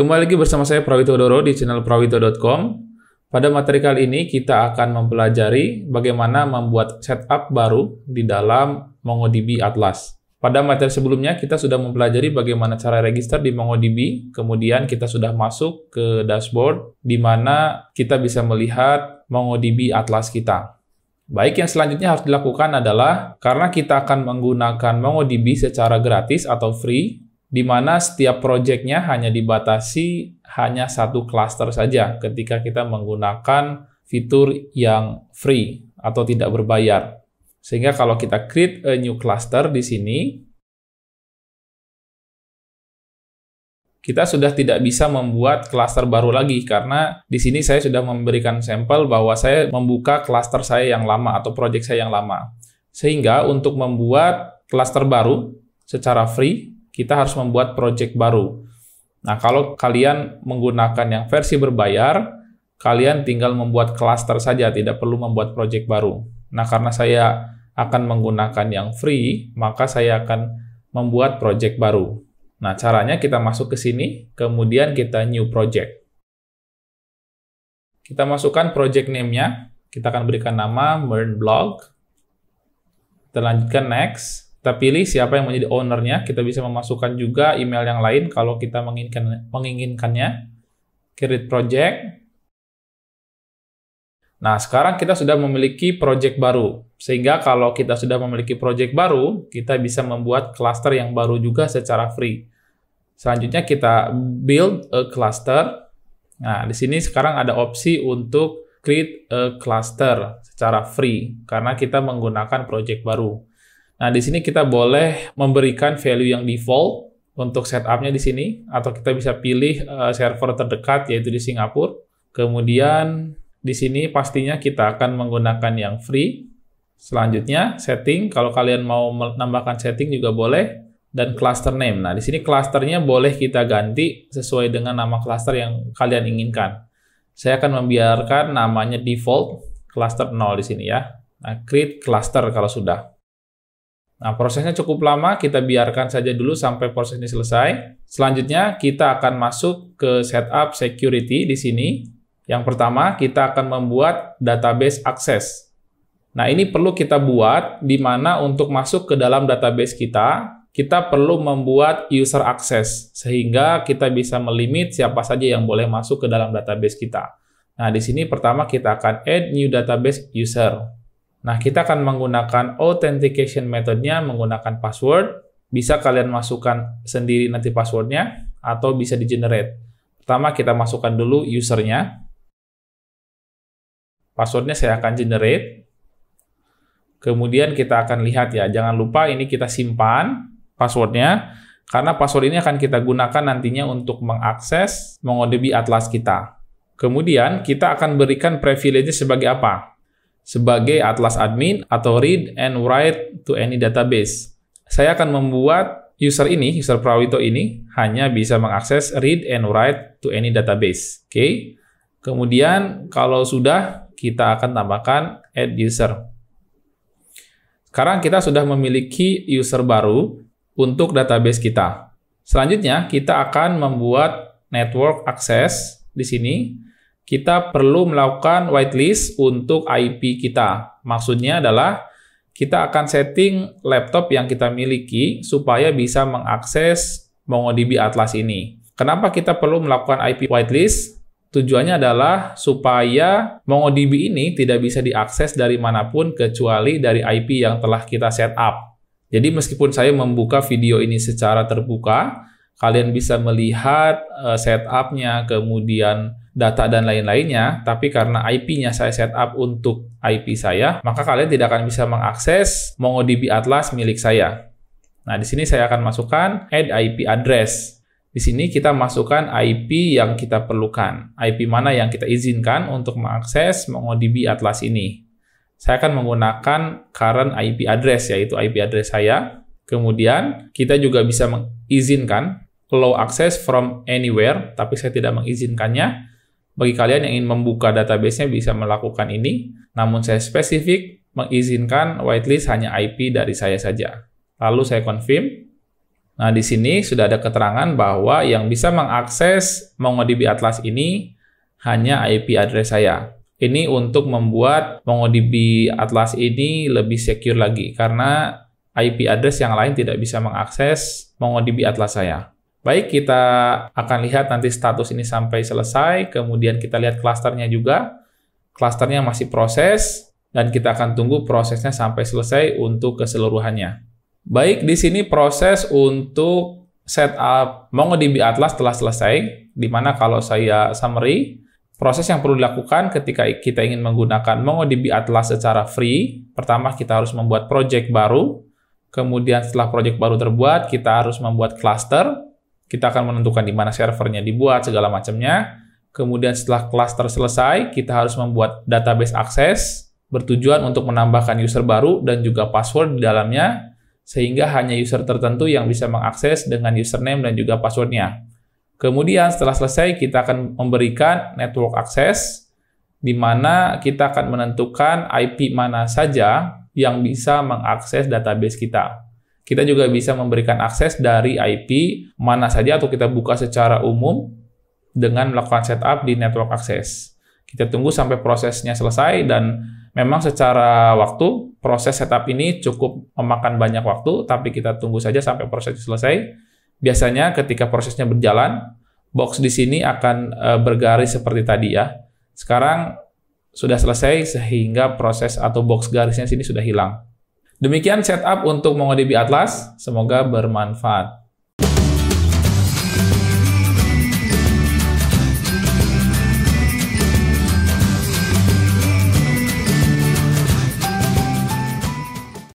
Kembali lagi bersama saya Prawito Doro di channel prawito.com. Pada materi kali ini kita akan mempelajari bagaimana membuat setup baru di dalam MongoDB Atlas. Pada materi sebelumnya kita sudah mempelajari bagaimana cara register di MongoDB, kemudian kita sudah masuk ke dashboard di mana kita bisa melihat MongoDB Atlas kita. Baik, yang selanjutnya harus dilakukan adalah karena kita akan menggunakan MongoDB secara gratis atau free, di mana setiap proyeknya hanya dibatasi hanya satu klaster saja ketika kita menggunakan fitur yang free atau tidak berbayar. Sehingga kalau kita create a new cluster di sini, kita sudah tidak bisa membuat klaster baru lagi karena di sini saya sudah memberikan sampel bahwa saya membuka klaster saya yang lama atau project saya yang lama. Sehingga untuk membuat klaster baru secara free kita harus membuat project baru. Nah, kalau kalian menggunakan yang versi berbayar, kalian tinggal membuat cluster saja, tidak perlu membuat project baru. Nah, karena saya akan menggunakan yang free, maka saya akan membuat project baru. Nah, caranya kita masuk ke sini, kemudian kita new project. Kita masukkan project name-nya, kita akan berikan nama Merge Blog. Kita lanjutkan next. Kita pilih siapa yang menjadi ownernya. Kita bisa memasukkan juga email yang lain kalau kita menginginkan, menginginkannya. Create project. Nah, sekarang kita sudah memiliki project baru. Sehingga kalau kita sudah memiliki project baru, kita bisa membuat cluster yang baru juga secara free. Selanjutnya kita build a cluster. Nah, di sini sekarang ada opsi untuk create a cluster secara free karena kita menggunakan project baru. Nah, di sini kita boleh memberikan value yang default untuk setupnya di sini, atau kita bisa pilih uh, server terdekat yaitu di Singapura. Kemudian di sini pastinya kita akan menggunakan yang free. Selanjutnya setting, kalau kalian mau menambahkan setting juga boleh dan cluster name. Nah, di sini clusternya boleh kita ganti sesuai dengan nama cluster yang kalian inginkan. Saya akan membiarkan namanya default cluster 0 di sini ya. Nah, create cluster kalau sudah. Nah, prosesnya cukup lama, kita biarkan saja dulu sampai proses ini selesai. Selanjutnya, kita akan masuk ke setup security di sini. Yang pertama, kita akan membuat database akses. Nah, ini perlu kita buat di mana untuk masuk ke dalam database kita, kita perlu membuat user access sehingga kita bisa melimit siapa saja yang boleh masuk ke dalam database kita. Nah, di sini pertama kita akan add new database user. Nah, kita akan menggunakan authentication metodenya menggunakan password. Bisa kalian masukkan sendiri nanti passwordnya atau bisa di-generate. Pertama, kita masukkan dulu usernya. Passwordnya saya akan generate. Kemudian kita akan lihat ya, jangan lupa ini kita simpan passwordnya. Karena password ini akan kita gunakan nantinya untuk mengakses mengodebi atlas kita. Kemudian kita akan berikan privilege sebagai apa? sebagai atlas admin atau read and write to any database. Saya akan membuat user ini, user Prawito ini, hanya bisa mengakses read and write to any database. Oke. Okay? Kemudian kalau sudah, kita akan tambahkan add user. Sekarang kita sudah memiliki user baru untuk database kita. Selanjutnya, kita akan membuat network access di sini kita perlu melakukan whitelist untuk IP kita. Maksudnya adalah kita akan setting laptop yang kita miliki supaya bisa mengakses MongoDB Atlas ini. Kenapa kita perlu melakukan IP whitelist? Tujuannya adalah supaya MongoDB ini tidak bisa diakses dari manapun kecuali dari IP yang telah kita setup. Jadi meskipun saya membuka video ini secara terbuka, kalian bisa melihat eh, setupnya, kemudian data dan lain-lainnya, tapi karena IP-nya saya setup untuk IP saya, maka kalian tidak akan bisa mengakses MongoDB Atlas milik saya. Nah, di sini saya akan masukkan add IP address. Di sini kita masukkan IP yang kita perlukan, IP mana yang kita izinkan untuk mengakses MongoDB Atlas ini. Saya akan menggunakan current IP address, yaitu IP address saya. Kemudian, kita juga bisa mengizinkan allow access from anywhere, tapi saya tidak mengizinkannya bagi kalian yang ingin membuka database-nya bisa melakukan ini, namun saya spesifik mengizinkan whitelist hanya IP dari saya saja. Lalu saya confirm. Nah, di sini sudah ada keterangan bahwa yang bisa mengakses MongoDB Atlas ini hanya IP address saya. Ini untuk membuat MongoDB Atlas ini lebih secure lagi karena IP address yang lain tidak bisa mengakses MongoDB Atlas saya. Baik, kita akan lihat nanti status ini sampai selesai, kemudian kita lihat klasternya juga. Klasternya masih proses, dan kita akan tunggu prosesnya sampai selesai untuk keseluruhannya. Baik, di sini proses untuk setup MongoDB Atlas telah selesai, di mana kalau saya summary, proses yang perlu dilakukan ketika kita ingin menggunakan MongoDB Atlas secara free, pertama kita harus membuat project baru, kemudian setelah project baru terbuat, kita harus membuat cluster, kita akan menentukan di mana servernya dibuat, segala macamnya. Kemudian setelah kelas selesai, kita harus membuat database akses bertujuan untuk menambahkan user baru dan juga password di dalamnya sehingga hanya user tertentu yang bisa mengakses dengan username dan juga passwordnya. Kemudian setelah selesai kita akan memberikan network akses di mana kita akan menentukan IP mana saja yang bisa mengakses database kita. Kita juga bisa memberikan akses dari IP mana saja atau kita buka secara umum dengan melakukan setup di network access. Kita tunggu sampai prosesnya selesai dan memang secara waktu proses setup ini cukup memakan banyak waktu, tapi kita tunggu saja sampai prosesnya selesai. Biasanya ketika prosesnya berjalan, box di sini akan eh, bergaris seperti tadi ya. Sekarang sudah selesai sehingga proses atau box garisnya sini sudah hilang. Demikian setup untuk MongoDB Atlas, semoga bermanfaat.